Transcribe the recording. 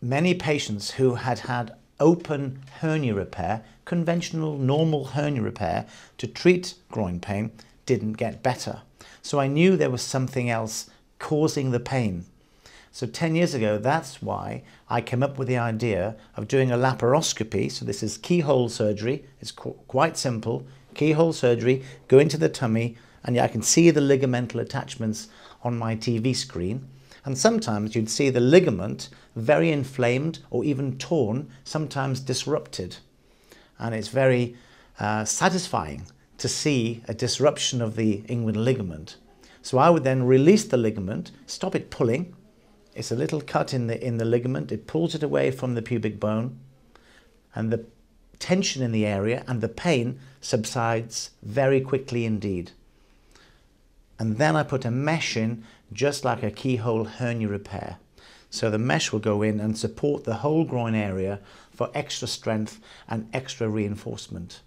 many patients who had had open hernia repair, conventional normal hernia repair to treat groin pain didn't get better. So I knew there was something else causing the pain. So 10 years ago, that's why I came up with the idea of doing a laparoscopy. So this is keyhole surgery. It's qu quite simple. Keyhole surgery, go into the tummy, and I can see the ligamental attachments on my TV screen. And sometimes you'd see the ligament very inflamed or even torn, sometimes disrupted. And it's very uh, satisfying to see a disruption of the inguinal ligament. So I would then release the ligament, stop it pulling. It's a little cut in the, in the ligament. It pulls it away from the pubic bone and the tension in the area and the pain subsides very quickly indeed and then I put a mesh in just like a keyhole hernia repair. So the mesh will go in and support the whole groin area for extra strength and extra reinforcement.